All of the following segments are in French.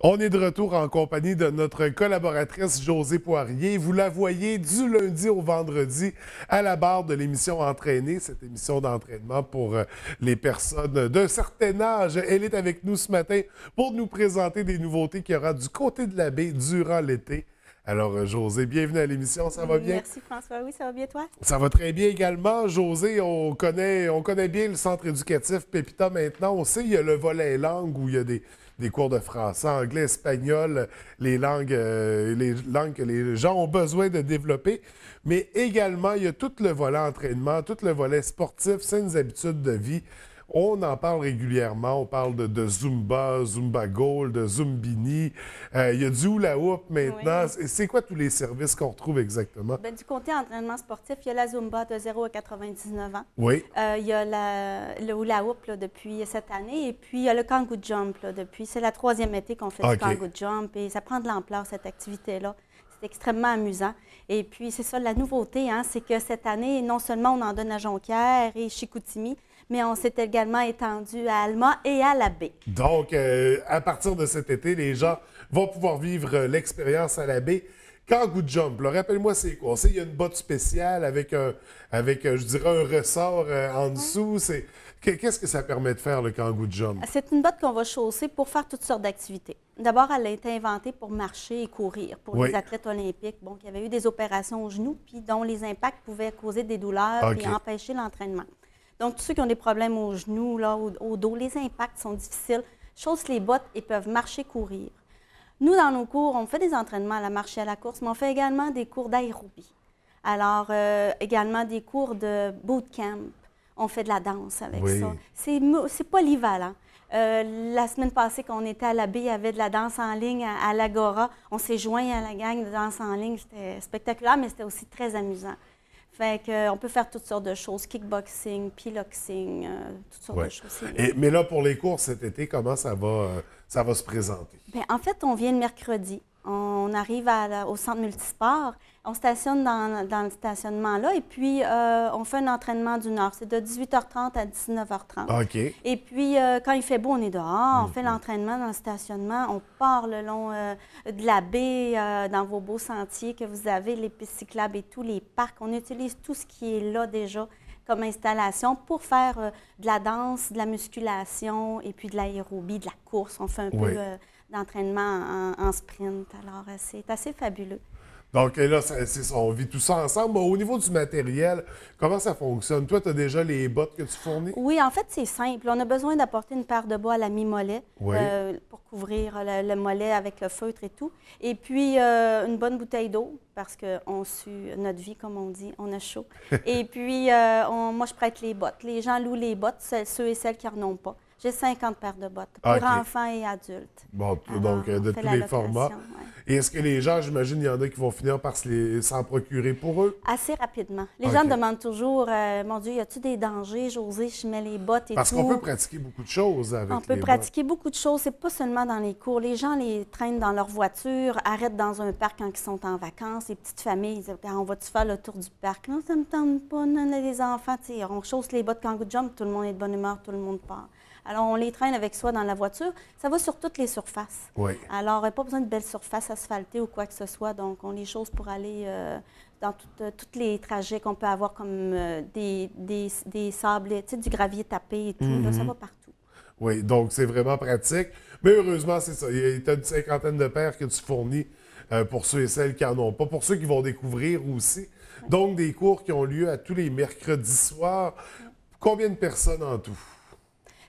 On est de retour en compagnie de notre collaboratrice Josée Poirier. Vous la voyez du lundi au vendredi à la barre de l'émission entraînée, cette émission d'entraînement pour euh, les personnes d'un certain âge. Elle est avec nous ce matin pour nous présenter des nouveautés qu'il y aura du côté de la baie durant l'été. Alors, euh, José, bienvenue à l'émission. Ça va bien? Merci, François. Oui, ça va bien, toi? Ça va très bien également. José, on connaît, on connaît bien le centre éducatif Pépita maintenant. On sait qu'il y a le volet langue où il y a des, cours de français, anglais, espagnol, les langues, euh, les langues que les gens ont besoin de développer. Mais également, il y a tout le volet entraînement, tout le volet sportif, saines habitudes de vie. On en parle régulièrement. On parle de, Zumba, Zumba Gold, de Zumbini. Euh, il y a du hula hoop maintenant. C'est quoi tous les services qu'on retrouve exactement? Ben, du côté entraînement sportif, il y a la Zumba de 0 à 99 ans. Oui. Euh, il y a le hula hoop depuis cette année. Et puis, il y a le kangoo jump depuis. C'est la troisième été qu'on fait du kangoo jump. Et ça prend de l'ampleur, cette activité-là. C'est extrêmement amusant. Et puis, c'est ça, la nouveauté, hein, c'est que cette année, non seulement on en donne à Jonquière et Chicoutimi, mais on s'est également étendu à Alma et à la baie. Donc, euh, à partir de cet été, les gens vont pouvoir vivre euh, l'expérience à la baie. Kangoo Jump, rappelle-moi c'est quoi? On sait y a une botte spéciale avec, un, avec euh, je dirais, un ressort en dessous. C'est, qu'est-ce que ça permet de faire, le Kangoo Jump? C'est une botte qu'on va chausser pour faire toutes sortes d'activités. D'abord, elle a été inventée pour marcher et courir, pour les athlètes olympiques, bon, qui avaient eu des opérations au genou, puis dont les impacts pouvaient causer des douleurs et empêcher l'entraînement. Donc, tous ceux qui ont des problèmes aux genoux, au, dos, les impacts sont difficiles. Chaussent les bottes et peuvent marcher, courir. Nous, dans nos cours, on fait des entraînements à la marche et à la course, mais on fait également des cours d'aérobie. Alors, euh, également des cours de bootcamp. On fait de la danse avec ça. C'est polyvalent. Euh, la semaine passée, quand on était à la baie, il y avait de la danse en ligne à, à l'Agora. On s'est joint à la gang de danse en ligne. C'était spectaculaire, mais c'était aussi très amusant. Fait euh, peut faire toutes sortes de choses, kickboxing, piloxing, euh, toutes sortes de choses. Et, mais là, pour les cours cet été, comment ça va, euh, ça va se présenter? Ben, en fait, on vient le mercredi on arrive au centre multisport, on stationne dans, le stationnement-là et puis euh, on fait un entraînement du nord. C'est de 18h30 à 19h30. OK. Et puis, euh, quand il fait beau, on est dehors, on fait mm-hmm. l'entraînement dans le stationnement, on part le long euh, de la baie, dans vos beaux sentiers que vous avez, les pistes cyclables et tous les parcs. On utilise tout ce qui est là déjà comme installation pour faire de la danse, de la musculation et puis de l'aérobie, de la course. On fait un peu d'entraînement en, sprint. Alors, euh, c'est assez fabuleux. Donc euh, là, on vit tout ça ensemble. Au niveau du matériel, comment ça fonctionne? Toi, tu as déjà les bottes que tu fournis? Oui, en fait, c'est simple. On a besoin d'apporter une paire de bois à la mi-mollet euh, pour couvrir le, mollet avec le feutre et tout. Et puis, une bonne bouteille d'eau parce qu'on sue notre vie, comme on dit, on a chaud. et puis, moi, je prête les bottes. Les gens louent les bottes, ceux et celles qui n'en ont pas. J'ai 50 paires de bottes pour enfants et adultes. Bon, donc euh, de tous les formats. Et est-ce que les gens, j'imagine, il y en a qui vont finir par s'en procurer pour eux? Assez rapidement. Les gens demandent toujours, euh, mon Dieu, y a-tu des dangers, José, je mets les bottes et tout. Parce qu'on peut pratiquer beaucoup de choses avec On peut pratiquer beaucoup de choses. C'est pas seulement dans les cours. Les gens les traînent dans leur voiture, arrêtent dans un parc quand ils sont en vacances. Les petites familles, ah, on va-tu faire le tour du parc? Non, ça me tente pas. Non, les enfants, on chausse les bottes quand on jump, tout le monde est de bonne humeur, tout le monde part. Alors, on les traîne avec soi dans la voiture. Ça va sur toutes les surfaces. Oui. Alors, euh, pas besoin de belles surfaces asphaltées ou quoi que ce soit. Donc, on les chose pour aller euh, dans tous euh, les trajets qu'on peut avoir, comme des, des, sables, tu sais, du gravier tapé et tout. ça mhm. va partout. Oui, donc c'est vraiment pratique. Mais heureusement, c'est ça. Il y a une cinquantaine de paires que tu fournis pour ceux et celles qui en ont pas, pour ceux qui vont découvrir aussi. Donc, des cours qui ont lieu à tous les mercredis soirs. Combien de personnes en tout?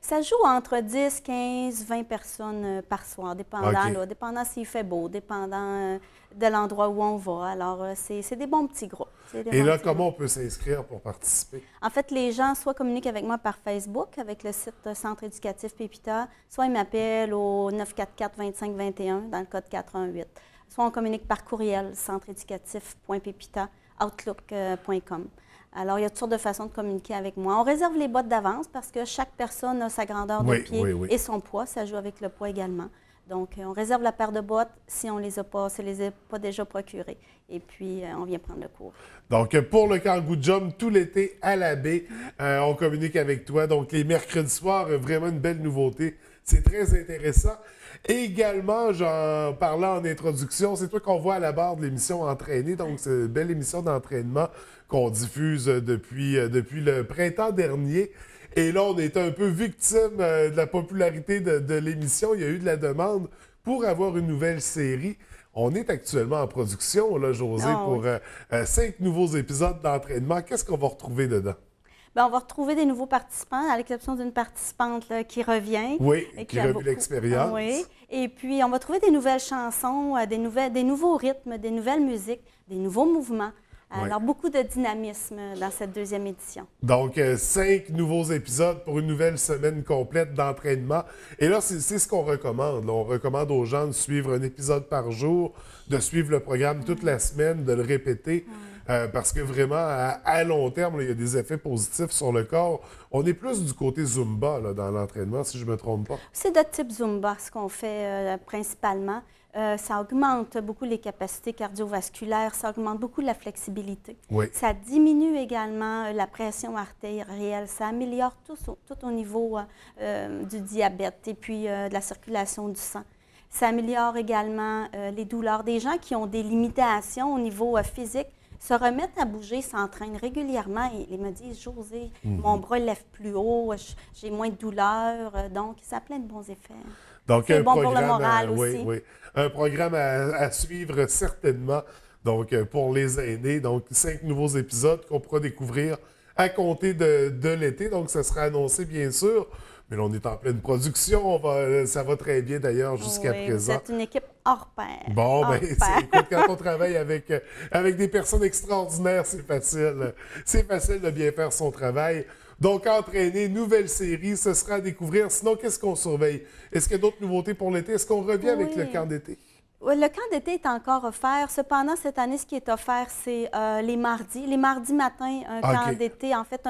Ça joue entre 10, 15, 20 personnes euh, par soir, dépendant, dépendant s'il fait beau, dépendant euh, de l'endroit où on va. Alors, euh, c'est des bons petits groupes. Et là, comment on peut s'inscrire pour participer? En fait, les gens soit communiquent avec moi par Facebook, avec le site Centre éducatif Pépita, soit ils m'appellent au 944-2521 dans le code 418. Soit on communique par courriel, centreéducatif.pépitaoutlook.com. Alors, il y a toutes sortes de façons de communiquer avec moi. On réserve les bottes d'avance parce que chaque personne a sa grandeur de pied et son poids. Ça joue avec le poids également. Donc, euh, on réserve la paire de bottes si on les a pas, si les a pas déjà procurées. Et puis, euh, on vient prendre le cours. Donc, pour le Kangoo Jump, tout l'été à la baie, euh, on communique avec toi. Donc, les mercredis soirs, vraiment une belle nouveauté. C'est très intéressant également, en parlant en introduction, c'est toi qu'on voit à la barre de l'émission entraînée. donc c'est une belle émission d'entraînement qu'on diffuse depuis, euh, depuis le printemps dernier. Et là, on est un peu victime euh, de la popularité de, l'émission. Il y a eu de la demande pour avoir une nouvelle série. On est actuellement en production, là, José, ah, pour euh, cinq nouveaux épisodes d'entraînement. Qu'est-ce qu'on va retrouver dedans? Ben, on va retrouver des nouveaux participants, à l'exception d'une participante qui revient. Oui, et qui, a beaucoup... l'expérience. Oui. Et puis, on va trouver des nouvelles chansons, euh, des, nouvelles, des nouveaux rythmes, des nouvelles musiques, des nouveaux mouvements. Euh, alors, beaucoup de dynamisme dans cette deuxième édition. Donc, euh, cinq nouveaux épisodes pour une nouvelle semaine complète d'entraînement. Et là, c'est ce qu'on recommande. On recommande aux gens de suivre un épisode par jour, de suivre le programme toute la semaine, de le répéter. Euh, parce que vraiment, à, long terme, il y a des effets positifs sur le corps. On est plus du côté Zumba dans l'entraînement, si je ne me trompe pas. C'est de types Zumba ce qu'on fait euh, principalement. Euh, ça augmente beaucoup les capacités cardiovasculaires, ça augmente beaucoup la flexibilité. Ça diminue également la pression artérielle, ça améliore tout, tout au niveau du diabète et puis de la circulation du sang. Ça améliore également les douleurs des gens qui ont des limitations au niveau physique se remettent à bouger, s'entraînent régulièrement. Et ils me disent, José, mhm. mon bras lève plus haut, j'ai moins de douleur. Euh, donc, ça a plein de bons effets. Donc, un bon programme, euh, moral Oui, Un programme à, suivre certainement. Donc, euh, pour les aînés, donc cinq nouveaux épisodes qu'on pourra découvrir à compter de, de l'été. Donc, ça sera annoncé, bien sûr. Mais là, on est en pleine production. Euh, ça va très bien d'ailleurs jusqu'à présent. C'est une équipe hors pair. Bon, bien, écoute, quand on travaille avec, euh, avec des personnes extraordinaires, c'est facile. C'est facile de bien faire son travail. Donc, entraîner, nouvelle série, ce sera à découvrir. Sinon, qu'est-ce qu'on surveille? Est-ce qu'il y a d'autres nouveautés pour l'été? Est-ce qu'on revient avec le camp d'été? Le camp d'été est encore offert. Cependant, cette année, ce qui est offert, c'est euh, les mardis. Les mardis matins, un ah, camp d'été. En fait,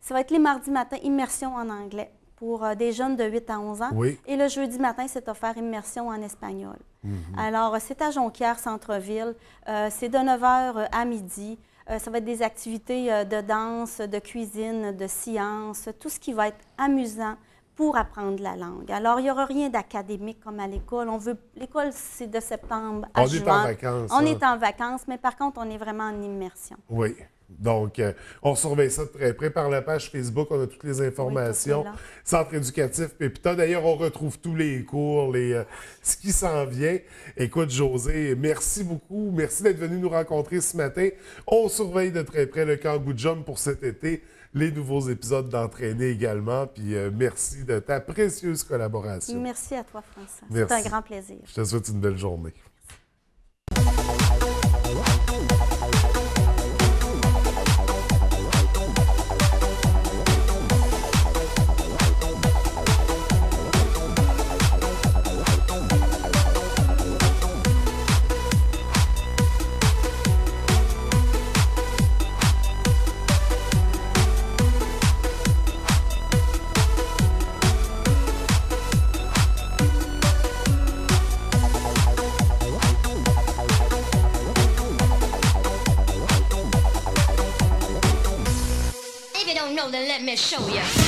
ça va être les mardis matins, immersion en anglais pour euh, des jeunes de 8 à 11 ans. Et le jeudi matin, c'est offert immersion en espagnol. Mhm. Alors, euh, c'est à Jonquière, centre-ville. Euh, c'est de 9 h à midi. ça va être des activités de danse, de cuisine, de science, tout ce qui va être amusant pour apprendre la langue. Alors, il n'y aura rien d'académique comme à l'école. l'école, c'est de septembre à juin. On est en vacances. On hein. est en vacances, mais par contre, on est vraiment en immersion. Oui. Donc, euh, on surveille ça de très près par la page Facebook. On a toutes les informations. Centre éducatif Pépita. D'ailleurs, on retrouve tous les cours, les, euh, ce qui s'en vient. Écoute, José, merci beaucoup. Merci d'être venu nous rencontrer ce matin. On surveille de très près le camp Jump pour cet été, les nouveaux épisodes d'entraîner également. Puis, euh, merci de ta précieuse collaboration. Merci à toi, François. C'est un grand plaisir. Je te souhaite une belle journée. let me show you.